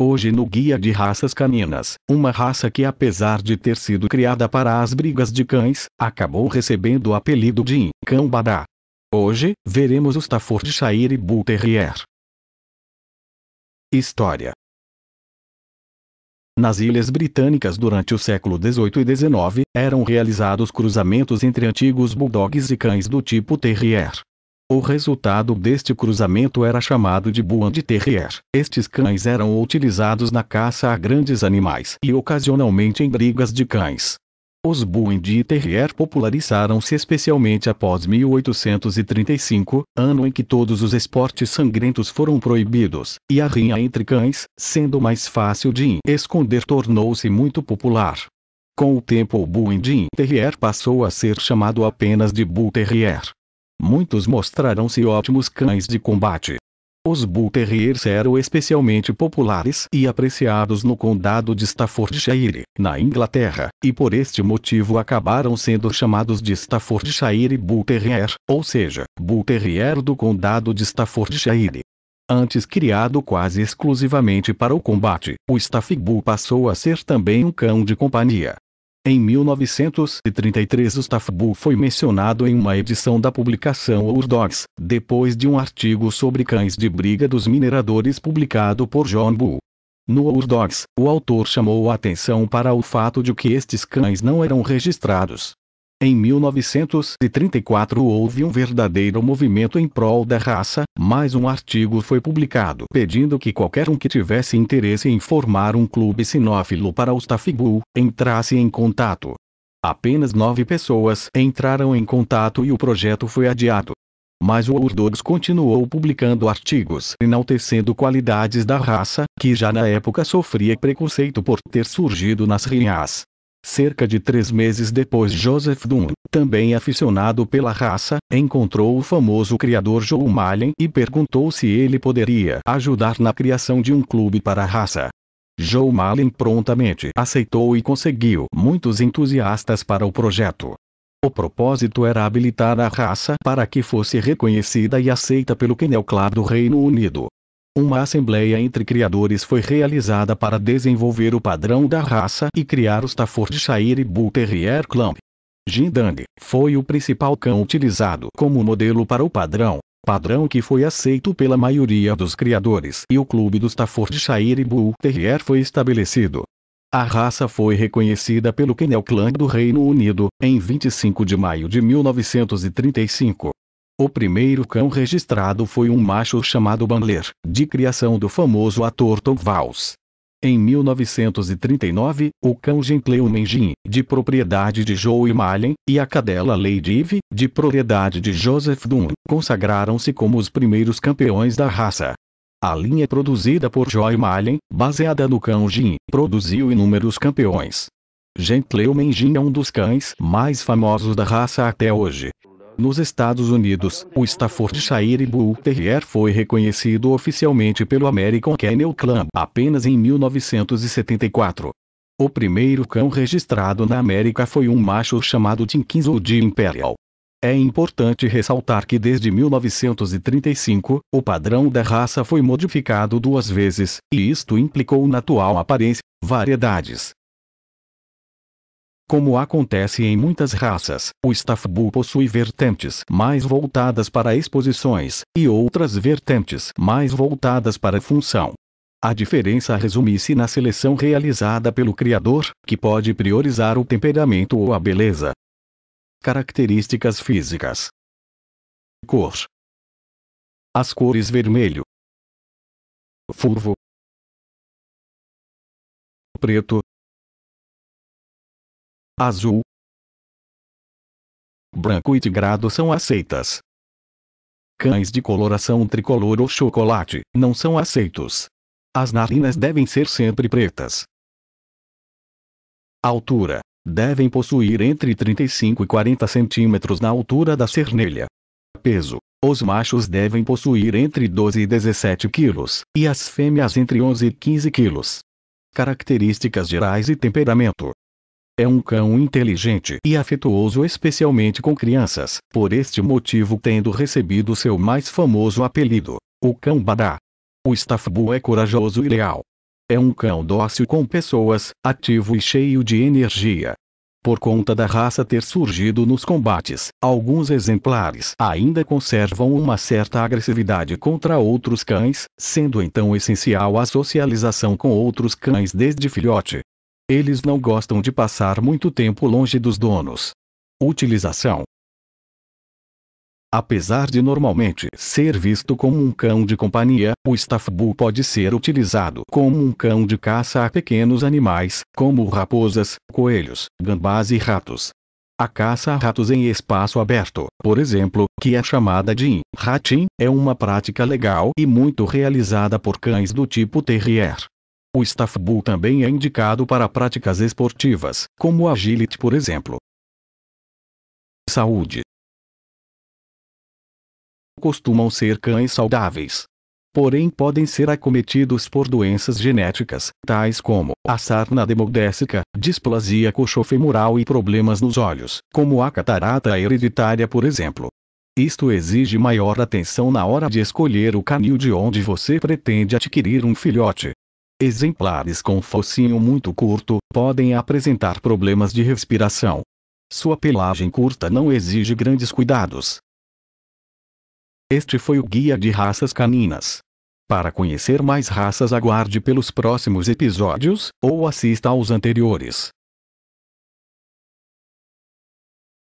Hoje no Guia de Raças Caninas, uma raça que apesar de ter sido criada para as brigas de cães, acabou recebendo o apelido de Cão Badá. Hoje, veremos o Staffordshire Bull Terrier. História nas ilhas britânicas durante o século XVIII e XIX, eram realizados cruzamentos entre antigos bulldogs e cães do tipo terrier. O resultado deste cruzamento era chamado de Buan de Terrier. Estes cães eram utilizados na caça a grandes animais e ocasionalmente em brigas de cães. Os Buin de Terrier popularizaram-se especialmente após 1835, ano em que todos os esportes sangrentos foram proibidos, e a rinha entre cães, sendo mais fácil de esconder, tornou-se muito popular. Com o tempo o Buin de Terrier passou a ser chamado apenas de Bull Terrier. Muitos mostraram-se ótimos cães de combate. Os Bull Terriers eram especialmente populares e apreciados no condado de Staffordshire, na Inglaterra, e por este motivo acabaram sendo chamados de Staffordshire Bull Terrier, ou seja, Bull Terrier do condado de Staffordshire. Antes criado quase exclusivamente para o combate, o Staff Bull passou a ser também um cão de companhia, em 1933 o Staffbu foi mencionado em uma edição da publicação Our Dogs, depois de um artigo sobre cães de briga dos mineradores publicado por John Bull. No Our Dogs, o autor chamou a atenção para o fato de que estes cães não eram registrados, em 1934 houve um verdadeiro movimento em prol da raça, mas um artigo foi publicado pedindo que qualquer um que tivesse interesse em formar um clube sinófilo para os Tafigul, entrasse em contato. Apenas nove pessoas entraram em contato e o projeto foi adiado. Mas o Urdogs continuou publicando artigos enaltecendo qualidades da raça, que já na época sofria preconceito por ter surgido nas rinhas. Cerca de três meses depois Joseph Dunn, também aficionado pela raça, encontrou o famoso criador Joe Malen e perguntou se ele poderia ajudar na criação de um clube para a raça. Joe Malen prontamente aceitou e conseguiu muitos entusiastas para o projeto. O propósito era habilitar a raça para que fosse reconhecida e aceita pelo Kennel Club do Reino Unido. Uma assembleia entre criadores foi realizada para desenvolver o padrão da raça e criar o Staffordshire Bull Terrier Club. Jindang foi o principal cão utilizado como modelo para o padrão, padrão que foi aceito pela maioria dos criadores e o clube do Staffordshire Bull Terrier foi estabelecido. A raça foi reconhecida pelo Kennel Club do Reino Unido, em 25 de maio de 1935. O primeiro cão registrado foi um macho chamado Bandler, de criação do famoso ator Tom Valls. Em 1939, o cão Gentleu Mengin, de propriedade de Joe Malen, e a cadela Lady Eve, de propriedade de Joseph Dunn, consagraram-se como os primeiros campeões da raça. A linha produzida por Joe Malen, baseada no cão Jin, produziu inúmeros campeões. Gentleu Mengin é um dos cães mais famosos da raça até hoje, nos Estados Unidos, o Staffordshire Bull Terrier foi reconhecido oficialmente pelo American Kennel Club apenas em 1974. O primeiro cão registrado na América foi um macho chamado Tinkins ou de Imperial. É importante ressaltar que desde 1935, o padrão da raça foi modificado duas vezes, e isto implicou na atual aparência, variedades, como acontece em muitas raças, o staff bull possui vertentes mais voltadas para exposições, e outras vertentes mais voltadas para função. A diferença resume-se na seleção realizada pelo criador, que pode priorizar o temperamento ou a beleza. Características físicas: Cor: As cores vermelho, furvo, preto, azul, branco e tigrado são aceitas. Cães de coloração tricolor ou chocolate não são aceitos. As narinas devem ser sempre pretas. Altura: devem possuir entre 35 e 40 centímetros na altura da cernelha. Peso: os machos devem possuir entre 12 e 17 quilos, e as fêmeas entre 11 e 15 quilos. Características gerais e temperamento: é um cão inteligente e afetuoso especialmente com crianças, por este motivo tendo recebido seu mais famoso apelido, o cão Badá. O Staff é corajoso e leal. É um cão dócil com pessoas, ativo e cheio de energia. Por conta da raça ter surgido nos combates, alguns exemplares ainda conservam uma certa agressividade contra outros cães, sendo então essencial a socialização com outros cães desde filhote. Eles não gostam de passar muito tempo longe dos donos. Utilização Apesar de normalmente ser visto como um cão de companhia, o Staff Bull pode ser utilizado como um cão de caça a pequenos animais, como raposas, coelhos, gambás e ratos. A caça a ratos em espaço aberto, por exemplo, que é chamada de ratim, é uma prática legal e muito realizada por cães do tipo terrier. O staff bull também é indicado para práticas esportivas, como o agility por exemplo. Saúde Costumam ser cães saudáveis. Porém podem ser acometidos por doenças genéticas, tais como a sarna demodécica, displasia coxofemoral e problemas nos olhos, como a catarata hereditária por exemplo. Isto exige maior atenção na hora de escolher o canil de onde você pretende adquirir um filhote, Exemplares com focinho muito curto podem apresentar problemas de respiração. Sua pelagem curta não exige grandes cuidados. Este foi o Guia de Raças Caninas. Para conhecer mais raças, aguarde pelos próximos episódios ou assista aos anteriores.